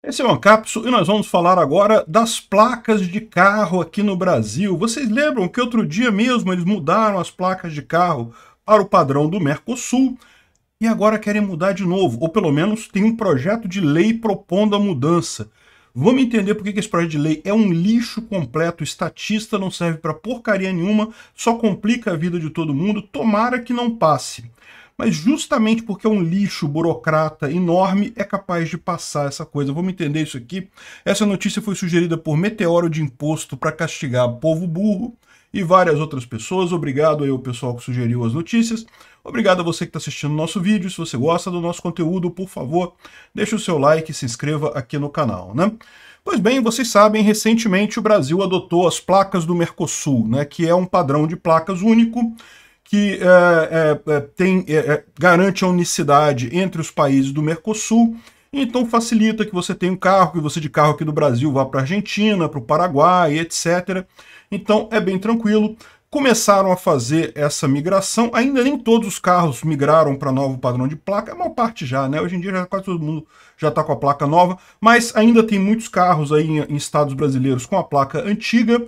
Esse é o Ancapso e nós vamos falar agora das placas de carro aqui no Brasil. Vocês lembram que outro dia mesmo eles mudaram as placas de carro para o padrão do Mercosul e agora querem mudar de novo, ou pelo menos tem um projeto de lei propondo a mudança. Vamos entender por que esse projeto de lei é um lixo completo, estatista, não serve para porcaria nenhuma, só complica a vida de todo mundo, tomara que não passe mas justamente porque é um lixo burocrata enorme é capaz de passar essa coisa. Vamos entender isso aqui. Essa notícia foi sugerida por Meteoro de Imposto para castigar povo burro e várias outras pessoas. Obrigado aí ao pessoal que sugeriu as notícias. Obrigado a você que está assistindo o nosso vídeo. Se você gosta do nosso conteúdo, por favor, deixe o seu like e se inscreva aqui no canal, né? Pois bem, vocês sabem, recentemente o Brasil adotou as placas do Mercosul, né, que é um padrão de placas único que é, é, é tem, é, é, garante a unicidade entre os países do Mercosul. Então facilita que você tenha um carro, que você de carro aqui do Brasil vá para a Argentina, para o Paraguai, etc. Então é bem tranquilo. Começaram a fazer essa migração. Ainda nem todos os carros migraram para novo padrão de placa. A maior parte já, né? Hoje em dia já quase todo mundo já está com a placa nova. Mas ainda tem muitos carros aí em estados brasileiros com a placa antiga.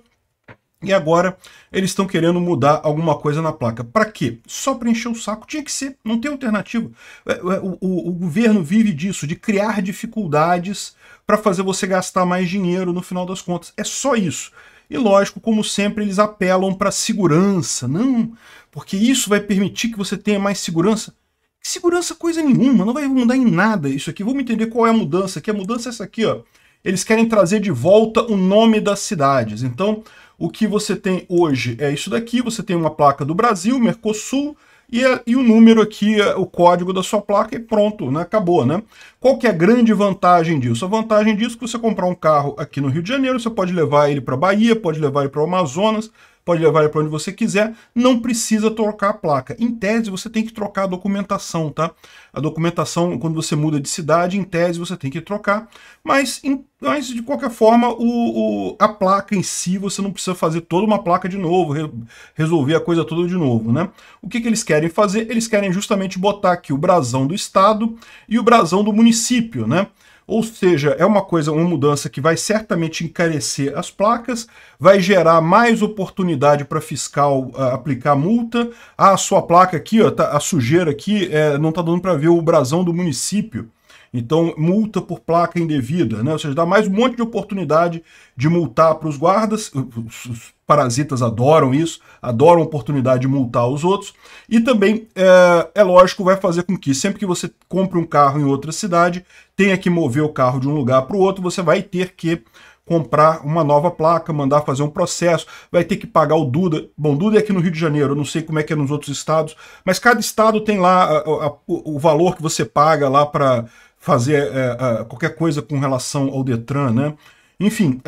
E agora eles estão querendo mudar alguma coisa na placa. Para quê? Só para encher o saco. Tinha que ser, não tem alternativa. É, é, o, o, o governo vive disso, de criar dificuldades para fazer você gastar mais dinheiro no final das contas. É só isso. E lógico, como sempre, eles apelam para segurança. Não, porque isso vai permitir que você tenha mais segurança. Segurança é coisa nenhuma, não vai mudar em nada isso aqui. Vamos entender qual é a mudança aqui. A mudança é essa aqui, ó. Eles querem trazer de volta o nome das cidades. Então, o que você tem hoje é isso daqui, você tem uma placa do Brasil, Mercosul, e, é, e, o número aqui, é, o código da sua placa e pronto, né? acabou, né? Qual que é a grande vantagem disso? A vantagem disso é que você comprar um carro aqui no Rio de Janeiro, você pode levar ele para Bahia, pode levar ele para o Amazonas, pode levar ele para onde você quiser, não precisa trocar a placa. Em tese, você tem que trocar a documentação, tá? A documentação, quando você muda de cidade, em tese você tem que trocar, mas, em, mas de qualquer forma, o, o, a placa em si, você não precisa fazer toda uma placa de novo, re, resolver a coisa toda de novo, né? O que, que eles querem fazer? Eles querem justamente botar aqui o brasão do estado e o brasão do município, né? Ou seja, é uma coisa, uma mudança que vai certamente encarecer as placas, vai gerar mais oportunidade para fiscal uh, aplicar multa. Ah, a sua placa aqui, ó, tá, a sujeira aqui, é, não está dando para ver o brasão do município. Então, multa por placa indevida, né? Ou seja, dá mais um monte de oportunidade de multar para os guardas. Os parasitas adoram isso, adoram a oportunidade de multar os outros. E também, é, é lógico, vai fazer com que sempre que você compre um carro em outra cidade, tenha que mover o carro de um lugar para o outro, você vai ter que comprar uma nova placa, mandar fazer um processo, vai ter que pagar o Duda. Bom, Duda é aqui no Rio de Janeiro, eu não sei como é que é nos outros estados, mas cada estado tem lá a, a, o valor que você paga lá para fazer a, é, é, é, qualquer coisa com relação ao Detran, né? Enfim,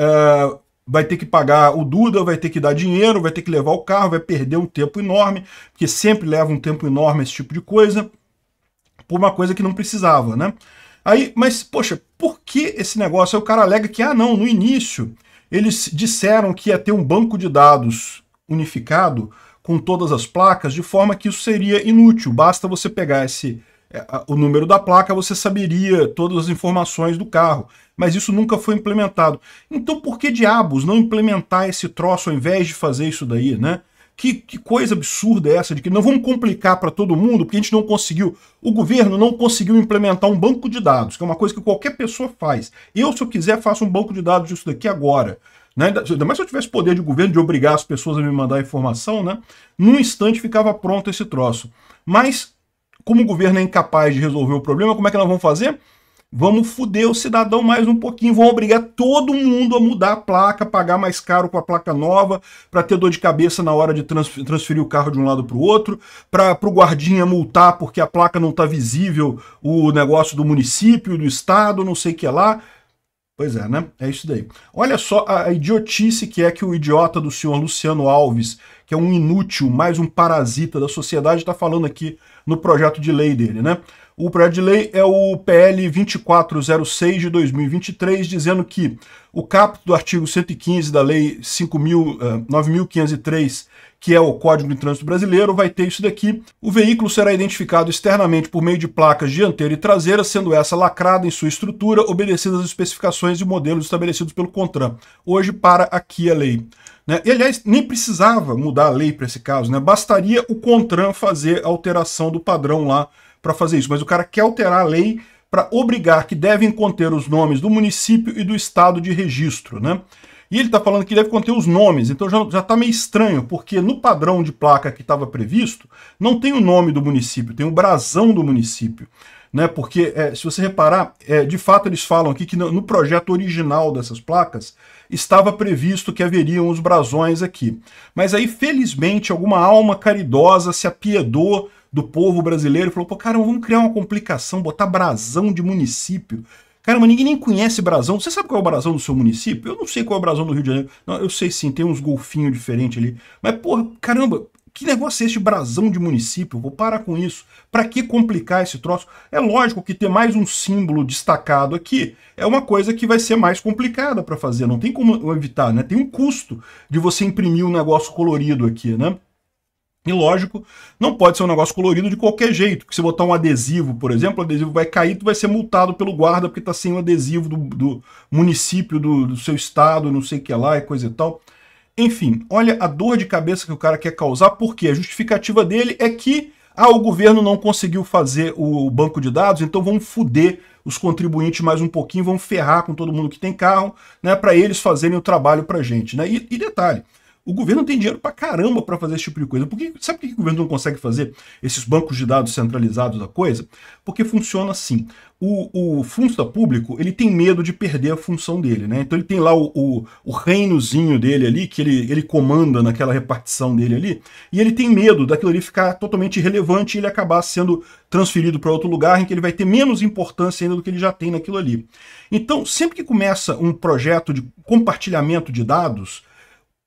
vai ter que pagar o Duda, vai ter que dar dinheiro, vai ter que levar o carro, vai perder um tempo enorme, porque sempre leva um tempo enorme esse tipo de coisa, por uma coisa que não precisava, né? Aí, mas, poxa, por que esse negócio? Aí o cara alega que, ah, não, no início eles disseram que ia ter um banco de dados unificado com todas as placas, de forma que isso seria inútil. Basta você pegar esse é, o número da placa, você saberia todas as informações do carro. Mas isso nunca foi implementado. Então por que diabos não implementar esse troço ao invés de fazer isso daí, né? Que, que coisa absurda é essa de que não vamos complicar para todo mundo porque a gente não conseguiu. O governo não conseguiu implementar um banco de dados, que é uma coisa que qualquer pessoa faz. Eu, se eu quiser, faço um banco de dados disso daqui agora. Né? Ainda mais se eu tivesse poder de governo de obrigar as pessoas a me mandar informação, né? num instante ficava pronto esse troço. Mas, como o governo é incapaz de resolver o problema, como é que nós vamos fazer? Vamos foder o cidadão mais um pouquinho, vão obrigar todo mundo a mudar a placa, pagar mais caro com a placa nova, para ter dor de cabeça na hora de transferir o carro de um lado para o outro, para o guardinha multar porque a placa não está visível, o negócio do município, do estado, não sei o que lá. Pois é, né? É isso daí. Olha só a idiotice que é que o idiota do senhor Luciano Alves, que é um inútil, mais um parasita da sociedade, está falando aqui no projeto de lei dele, né? O projeto de lei é o PL 2406 de 2023, dizendo que o caput do artigo 115 da Lei 9.503, eh, que é o Código de Trânsito Brasileiro, vai ter isso daqui. O veículo será identificado externamente por meio de placas dianteira e traseira, sendo essa lacrada em sua estrutura, obedecendo as especificações e modelos estabelecidos pelo CONTRAN. Hoje, para aqui a lei. Né? E, aliás, nem precisava mudar a lei para esse caso, né? bastaria o CONTRAN fazer a alteração do padrão lá para fazer isso, mas o cara quer alterar a lei para obrigar que devem conter os nomes do município e do estado de registro, né? E ele está falando que deve conter os nomes, então já está meio estranho, porque no padrão de placa que estava previsto, não tem o nome do município, tem o brasão do município. Né? Porque, é, se você reparar, é, de fato eles falam aqui que no, no projeto original dessas placas estava previsto que haveriam os brasões aqui. Mas aí, felizmente, alguma alma caridosa se apiedou do povo brasileiro e falou: pô, caramba, vamos criar uma complicação, botar brasão de município. Caramba, ninguém nem conhece brasão. Você sabe qual é o brasão do seu município? Eu não sei qual é o brasão do Rio de Janeiro. Não, eu sei sim, tem uns golfinhos diferentes ali. Mas, porra, caramba, que negócio é esse brasão de município? Vou parar com isso. Para que complicar esse troço? É lógico que ter mais um símbolo destacado aqui é uma coisa que vai ser mais complicada para fazer. Não tem como evitar, né? Tem um custo de você imprimir um negócio colorido aqui, né? E lógico, não pode ser um negócio colorido de qualquer jeito. Que se botar um adesivo, por exemplo, o adesivo vai cair, tu vai ser multado pelo guarda porque tá sem o adesivo do, do município, do, do, seu estado, não sei o que lá e coisa e tal. Enfim, olha a dor de cabeça que o cara quer causar, porque a justificativa dele é que ah, o governo não conseguiu fazer o banco de dados, então vamos foder os contribuintes mais um pouquinho, vamos ferrar com todo mundo que tem carro, né, para eles fazerem o trabalho pra gente, né? e, e detalhe, o governo tem dinheiro pra caramba para fazer esse tipo de coisa. Por que, sabe por que o governo não consegue fazer esses bancos de dados centralizados da coisa? Porque funciona assim. O, o fundo público, ele tem medo de perder a função dele, né? Então ele tem lá o, o, o reinozinho dele ali, que ele, ele comanda naquela repartição dele ali, e ele tem medo daquilo ali ficar totalmente irrelevante e ele acabar sendo transferido para outro lugar em que ele vai ter menos importância ainda do que ele já tem naquilo ali. Então, sempre que começa um projeto de compartilhamento de dados,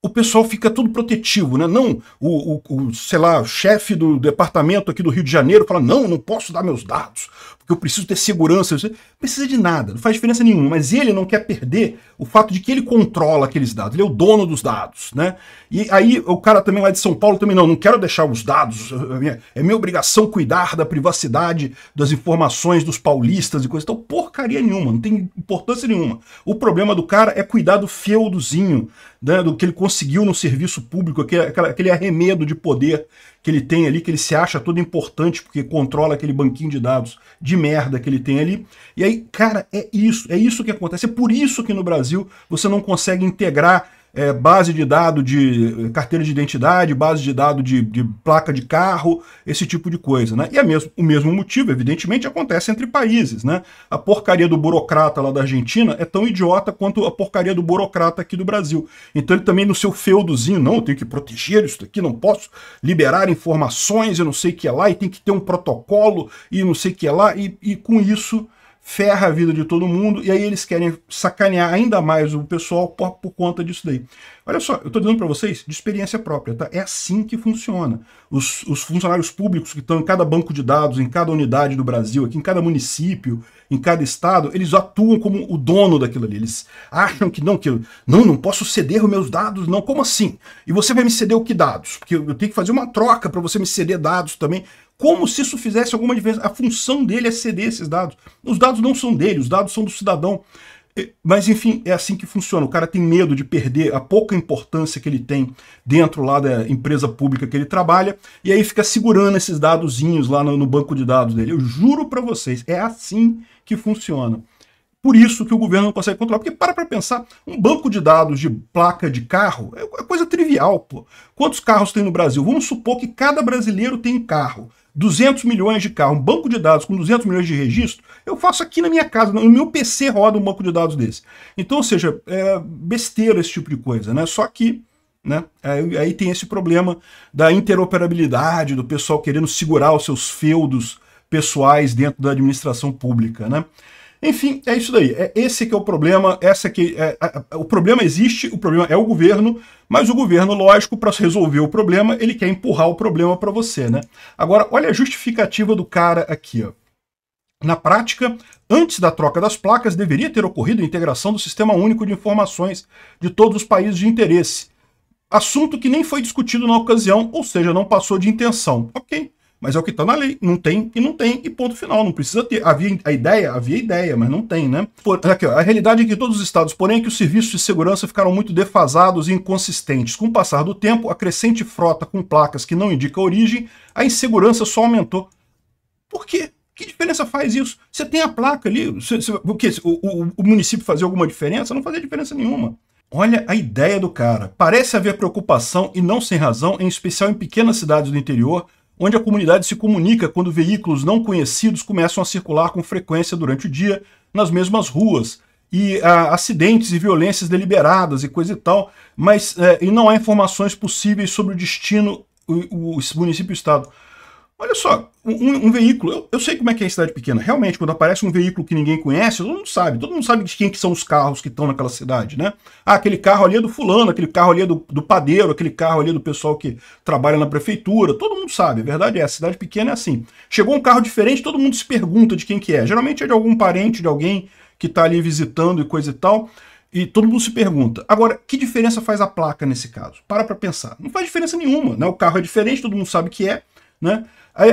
o pessoal fica todo protetivo, né? Não, o, o, o sei lá, chefe do departamento aqui do Rio de Janeiro fala, não, não posso dar meus dados, porque eu preciso ter segurança, não precisa de nada, não faz diferença nenhuma, mas ele não quer perder o fato de que ele controla aqueles dados, ele é o dono dos dados, né? E aí o cara também lá de São Paulo também não, não quero deixar os dados, é minha, é minha obrigação cuidar da privacidade das informações dos paulistas e coisa, então porcaria nenhuma, não tem importância nenhuma. O problema do cara é cuidar do feudozinho, né, do que ele conseguiu no serviço público, aquele, aquele arremedo de poder que ele tem ali, que ele se acha todo importante porque controla aquele banquinho de dados de merda que ele tem ali. E aí, cara, é isso, é isso que acontece. É por isso que no Brasil você não consegue integrar é, base de dado de eh, carteira de identidade, base de dado de, de placa de carro, esse tipo de coisa. Né? E mesmo, o mesmo motivo, evidentemente, acontece entre países. Né? A porcaria do burocrata lá da Argentina é tão idiota quanto a porcaria do burocrata aqui do Brasil. Então ele também, no seu feudozinho, não, eu tenho que proteger isso aqui, não posso liberar informações e não sei o que é lá, e tem que ter um protocolo e não sei o que é lá, e, e com isso ferra a vida de todo mundo, e aí eles querem sacanear ainda mais o pessoal por, por conta disso daí. Olha só, eu estou dizendo para vocês de experiência própria, tá? É assim que funciona. Os, os funcionários públicos que estão em cada banco de dados, em cada unidade do Brasil, aqui em cada município, em cada estado, eles atuam como o dono daquilo ali. Eles acham que não, que eu, não, não posso ceder os meus dados, não, como assim? E você vai me ceder o que dados? Porque eu tenho que fazer uma troca para você me ceder dados também como se isso fizesse alguma diferença. A função dele é ceder esses dados. Os dados não são dele, os dados são do cidadão. Mas enfim, é assim que funciona. O cara tem medo de perder a pouca importância que ele tem dentro lá da empresa pública que ele trabalha, e aí fica segurando esses dadozinhos lá no, banco de dados dele. Eu juro para vocês, é assim que funciona. Por isso que o governo não consegue controlar. Porque para para pensar, um banco de dados de placa de carro é, é coisa trivial, pô. Quantos carros tem no Brasil? Vamos supor que cada brasileiro tem um carro. 200 milhões de carros, um banco de dados com 200 milhões de registros eu faço aqui na minha casa, no meu PC roda um banco de dados desse. Então, ou seja, é besteira esse tipo de coisa, né? Só que, né, aí, aí tem esse problema da interoperabilidade, do pessoal querendo segurar os seus feudos pessoais dentro da administração pública, né? Enfim, é isso daí. É esse que é o problema. Essa que é, é, o problema existe, o problema é o governo, mas o governo, lógico, para resolver o problema, ele quer empurrar o problema para você, né? Agora, olha a justificativa do cara aqui, ó. Na prática, antes da troca das placas, deveria ter ocorrido a integração do Sistema Único de Informações de todos os países de interesse. Assunto que nem foi discutido na ocasião, ou seja, não passou de intenção. Ok, mas é o que está na lei. Não tem e não tem, e ponto final. Não precisa ter. Havia a ideia, havia ideia, mas não tem, né? Por, aqui, ó, a realidade é que todos os estados, porém, é que os serviços de segurança ficaram muito defasados e inconsistentes. Com o passar do tempo, a crescente frota com placas que não indica a origem, a insegurança só aumentou. Por quê? Que diferença faz isso? Você tem a placa ali. Você, você, o, o, o, o município fazer alguma diferença? Não fazia diferença nenhuma. Olha a ideia do cara. Parece haver preocupação, e não sem razão, em especial em pequenas cidades do interior, onde a comunidade se comunica quando veículos não conhecidos começam a circular com frequência durante o dia nas mesmas ruas. E há ah, acidentes e violências deliberadas e coisa e tal, mas é, e não há informações possíveis sobre o destino, o, o município e o estado Olha só, um, um veículo, eu, eu, sei como é que é em cidade pequena. Realmente, quando aparece um veículo que ninguém conhece, todo mundo sabe. Todo mundo sabe de quem que são os carros que estão naquela cidade, né? Ah, aquele carro ali é do fulano, aquele carro ali é do, do padeiro, aquele carro ali é do pessoal que trabalha na prefeitura. Todo mundo sabe, a verdade é, a cidade pequena é assim. Chegou um carro diferente, todo mundo se pergunta de quem que é. Geralmente é de algum parente, de alguém que está ali visitando e coisa e tal. E todo mundo se pergunta. Agora, que diferença faz a placa nesse caso? Para para pensar. Não faz diferença nenhuma, né? O carro é diferente, todo mundo sabe que é né? Aí,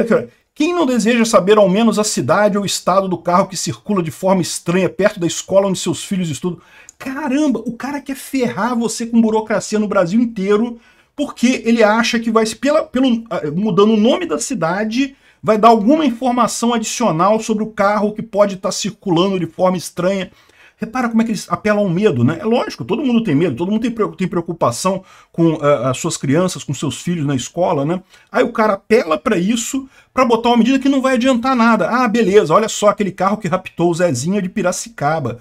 quem não deseja saber ao menos a cidade ou estado do carro que circula de forma estranha perto da escola onde seus filhos estudam? Caramba, o cara quer ferrar você com burocracia no Brasil inteiro porque ele acha que vai, pela, pelo, ah, mudando o nome da cidade, vai dar alguma informação adicional sobre o carro que pode estar tá circulando de forma estranha Repara como é que eles apelam ao medo, né? É lógico, todo mundo tem medo, todo mundo tem preocupação com uh, as suas crianças, com seus filhos na escola, né? Aí o cara apela para isso para botar uma medida que não vai adiantar nada. Ah, beleza, olha só aquele carro que raptou o Zezinha de Piracicaba.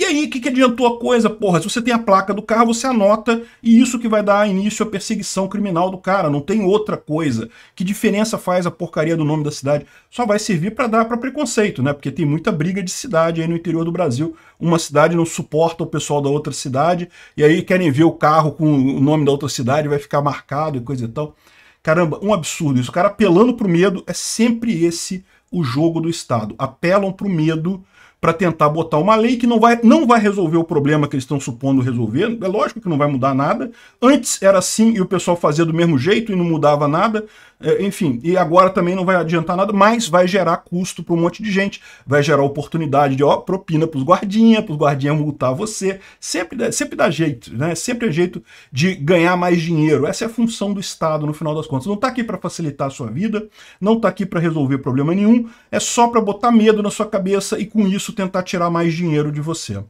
E aí, o que, que adiantou a coisa, porra? Se você tem a placa do carro, você anota e isso que vai dar início à perseguição criminal do cara, não tem outra coisa. Que diferença faz a porcaria do nome da cidade? Só vai servir para dar para preconceito, né? Porque tem muita briga de cidade aí no interior do Brasil. Uma cidade não suporta o pessoal da outra cidade e aí querem ver o carro com o nome da outra cidade, vai ficar marcado e coisa e tal. Caramba, um absurdo isso. O cara apelando pro medo é sempre esse o jogo do Estado. Apelam pro medo para tentar botar uma lei que não vai, não vai resolver o problema que eles estão supondo resolver. É lógico que não vai mudar nada. Antes era assim e o pessoal fazia do mesmo jeito e não mudava nada. É, enfim, e agora também não vai adiantar nada, mas vai gerar custo para um monte de gente, vai gerar oportunidade de ó, propina para os guardinhas, para os guardinhas multar você. Sempre, dá, sempre dá jeito, né? Sempre é jeito de ganhar mais dinheiro. Essa é a função do Estado, no final das contas. Não está aqui para facilitar a sua vida, não está aqui para resolver problema nenhum, é só para botar medo na sua cabeça e com isso tentar tirar mais dinheiro de você.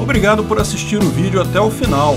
Obrigado por assistir o vídeo até o final.